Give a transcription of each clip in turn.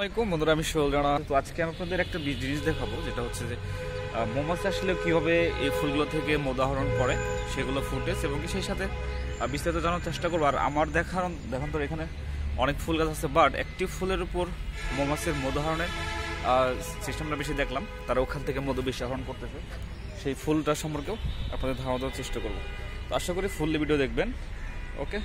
আসসালামাইকুম বন্ধুরা আমি শোল রানা তো আজকে আমি আপনাদের একটা জিনিস দেখাবো যেটা হচ্ছে যে মৌমাছি আসলে কীভাবে এই ফুলগুলো থেকে মদাহরণ করে সেগুলো ফুটেছে এবং সেই সাথে বিস্তারিত জানার চেষ্টা করবো আর আমার দেখার দেখান তো এখানে অনেক ফুল গাছ আছে বাট একটি ফুলের উপর মৌমাছির মদাহরণের সিস্টেমটা বেশি দেখলাম তারা ওখান থেকে মধু বেশি আহরণ করতেছে সেই ফুলটা সম্পর্কেও আপনাদের ধারণা দেওয়ার চেষ্টা করবো তো আশা করি ফুল ভিডিও দেখবেন ওকে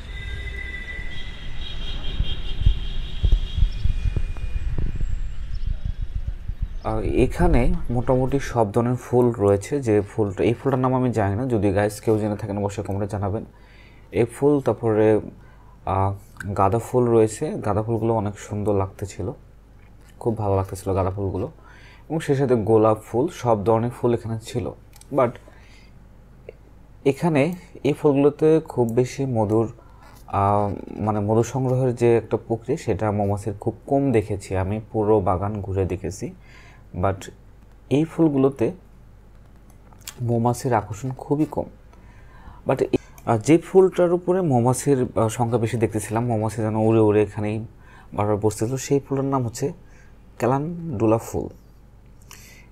আর এখানে মোটামুটি সব ধরনের ফুল রয়েছে যে ফুলটা এই ফুলটার নাম আমি জানি না যদি গাইস কেউ জেনে থাকেন অবশ্যই কমেন্টে জানাবেন এই ফুল তারপরে গাঁদা ফুল রয়েছে গাঁদা ফুলগুলো অনেক সুন্দর লাগতেছিল খুব ভালো লাগতেছিল গাঁদা ফুলগুলো এবং সেই সাথে গোলাপ ফুল সব ধরনের ফুল এখানে ছিল বাট এখানে এই ফুলগুলোতে খুব বেশি মধুর মানে মধু সংগ্রহের যে একটা প্রক্রিয়া সেটা মোমাসের খুব কম দেখেছি আমি পুরো বাগান ঘুরে দেখেছি বাট এই ফুলগুলোতে মৌমাছির আকর্ষণ খুবই কম বাট যে ফুলটার উপরে মৌমাছির সংখ্যা বেশি দেখতেছিলাম মৌমাছি যেন উড়ে উড়ে এখানেই বারবার বসতেছিল সেই ফুলের নাম হচ্ছে ক্যালান ডুলা ফুল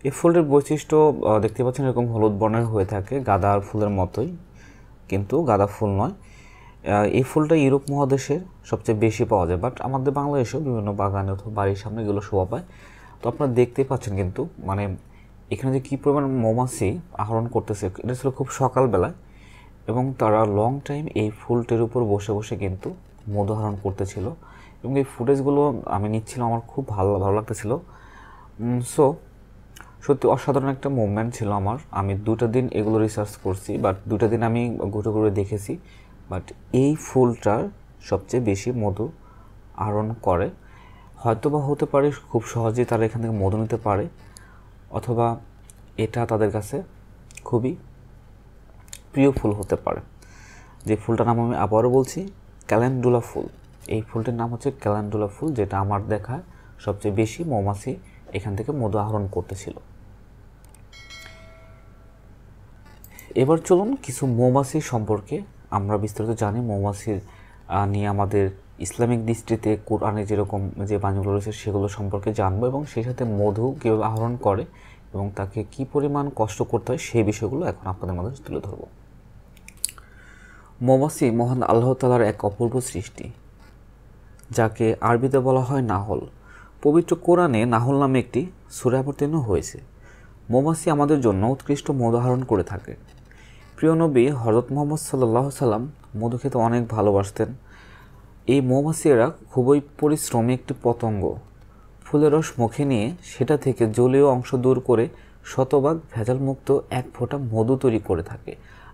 এই ফুলটির বৈশিষ্ট্য দেখতে পাচ্ছেন এরকম হলুদ বর্ণের হয়ে থাকে গাঁদা ফুলের মতোই কিন্তু গাঁদা ফুল নয় এই ফুলটা ইউরোপ মহাদেশের সবচেয়ে বেশি পাওয়া যায় বাট আমাদের বাংলাদেশেও বিভিন্ন বাগানে অথবা বাড়ির সামনে এগুলো শোভা পায় তো আপনারা দেখতে পাচ্ছেন কিন্তু মানে এখানে যে কী পরিমাণ মৌমাছি আহরণ করতেছে এটা ছিল খুব সকালবেলা এবং তারা লং টাইম এই ফুলটির উপর বসে বসে কিন্তু মধু আহরণ করতেছিল এবং এই ফুটেজগুলো আমি নিচ্ছিলাম আমার খুব ভালো ভালো লাগতেছিল সো সত্যি অসাধারণ একটা মুভমেন্ট ছিল আমার আমি দুটো দিন এগুলো রিসার্চ করছি বাট দুটো দিন আমি ঘুরে ঘুরে দেখেছি বাট এই ফুলটার সবচেয়ে বেশি মধু আহরণ করে হয়তোবা হতে পারে খুব সহজেই তারা এখান থেকে মধু নিতে পারে অথবা এটা তাদের কাছে খুবই প্রিয় ফুল হতে পারে যে ফুলটার নাম আমি আবারও বলছি ক্যালেন্ডুলা ফুল এই ফুলটির নাম হচ্ছে ক্যালেন্ডুলা ফুল যেটা আমার দেখা সবচেয়ে বেশি মৌমাছি এখান থেকে মধু আহরণ করতেছিল এবার চলুন কিছু মৌমাছি সম্পর্কে আমরা বিস্তারিত জানি মৌমাছির নিয়ে আমাদের ইসলামিক দৃষ্টিতে কোরআনে যেরকম যে বাণীগুলো রয়েছে সেগুলো সম্পর্কে জানবো এবং সেই সাথে মধু কেউ আহরণ করে এবং তাকে কি পরিমাণ কষ্ট করতে হয় সেই বিষয়গুলো এখন আপনাদের মাঝে তুলে ধরব মমাসি মহান আল্লাহ তালার এক অপূর্ব সৃষ্টি যাকে আরবিতে বলা হয় নাহল পবিত্র কোরআনে নাহল নামে একটি সুরাবর্তীর্ণ হয়েছে মৌমাছি আমাদের জন্য উৎকৃষ্ট মধু আহরণ করে থাকে প্রিয় নবী হরত মোহাম্মদ সাল্লাহ সাল্লাম মধু খেতে অনেক ভালোবাসতেন এই মৌমাছিরা খুবই পরিশ্রমী একটি পতঙ্গ ফুলের রস মুখে নিয়ে সেটা থেকে জলীয় অংশ দূর করে শতভাগ ভেজালমুক্ত এক ফোঁটা মধু তৈরি করে থাকে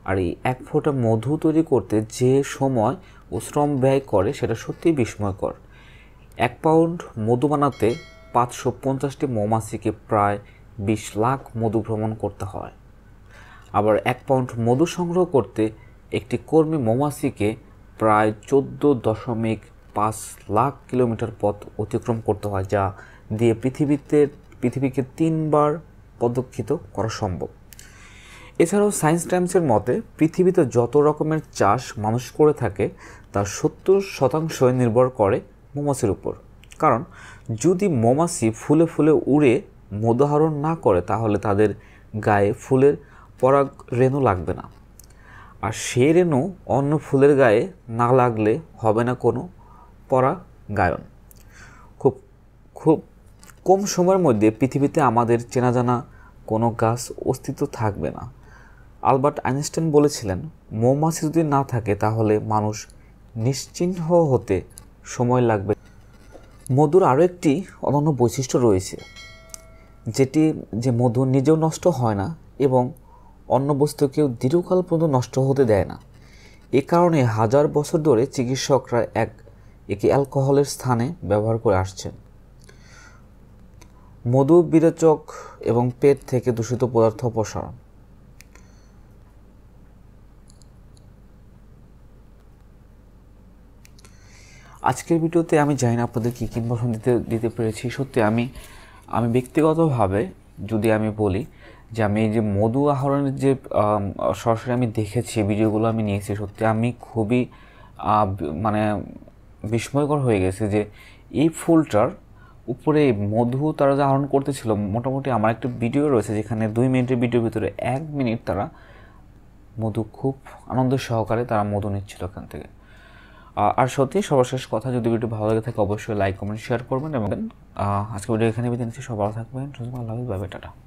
আর এই এক ফোঁটা মধু তৈরি করতে যে সময় ও শ্রম ব্যয় করে সেটা সত্যিই বিস্ময়কর এক পাউন্ড মধু বানাতে পাঁচশো পঞ্চাশটি মৌমাছিকে প্রায় বিশ লাখ মধু ভ্রমণ করতে হয় আবার এক পাউন্ড মধু সংগ্রহ করতে একটি কর্মী মৌমাছিকে প্রায় চোদ্দ দশমিক পাঁচ লাখ কিলোমিটার পথ অতিক্রম করতে হয় যা দিয়ে পৃথিবীতে পৃথিবীকে তিনবার পদক্ষিত করা সম্ভব এছাড়াও সায়েন্স টাইমসের মতে পৃথিবীতে যত রকমের চাষ মানুষ করে থাকে তা সত্তর শতাংশই নির্ভর করে মৌমাছির উপর কারণ যদি মৌমাছি ফুলে ফুলে উড়ে মদাহরণ না করে তাহলে তাদের গায়ে ফুলের পরাগ রেণু লাগবে না আর সে রেণু অন্য ফুলের গায়ে না লাগলে হবে না কোনো পরাগায়ন খুব খুব কম সময়ের মধ্যে পৃথিবীতে আমাদের চেনা জানা কোনো গাছ অস্তিত্ব থাকবে না আলবার্ট আইনস্টাইন বলেছিলেন মৌমাছি যদি না থাকে তাহলে মানুষ নিশ্চিহ্ন হতে সময় লাগবে মধুর আরও একটি অনন্য বৈশিষ্ট্য রয়েছে যেটি যে মধু নিজেও নষ্ট হয় না এবং অন্য বস্তুকেও দীর্ঘকাল পর্যন্ত নষ্ট হতে দেয় না এ কারণে হাজার বছর ধরে চিকিৎসকরা এক একে অ্যালকোহলের স্থানে ব্যবহার করে আসছেন মধু বিরোচক এবং পেট থেকে দূষিত পদার্থ অপসারণ আজকের ভিডিওতে আমি জানি না আপনাদের কী কী দিতে দিতে পেরেছি সত্যি আমি আমি ব্যক্তিগতভাবে যদি আমি বলি যে আমি যে মধু আহরণের যে সরাসরি আমি দেখেছি ভিডিওগুলো আমি নিয়েছি সত্যি আমি খুবই মানে বিস্ময়কর হয়ে গেছে যে এই ফুলটার উপরে মধু তারা যে আহরণ করতেছিল মোটামুটি আমার একটা ভিডিও রয়েছে যেখানে দুই মিনিটের ভিডিওর ভিতরে এক মিনিট তারা মধু খুব আনন্দ সহকারে তারা মধু নিচ্ছিল ওখান থেকে আর সত্যি সর্বশেষ কথা যদি ভিডিও ভালো লাগে থাকে অবশ্যই লাইক কমেন্ট শেয়ার করবেন এবং আজকে ভিডিও এখানে বিদায় নিচ্ছি সব ভালো থাকবেন সুস্থ ভালো টাটা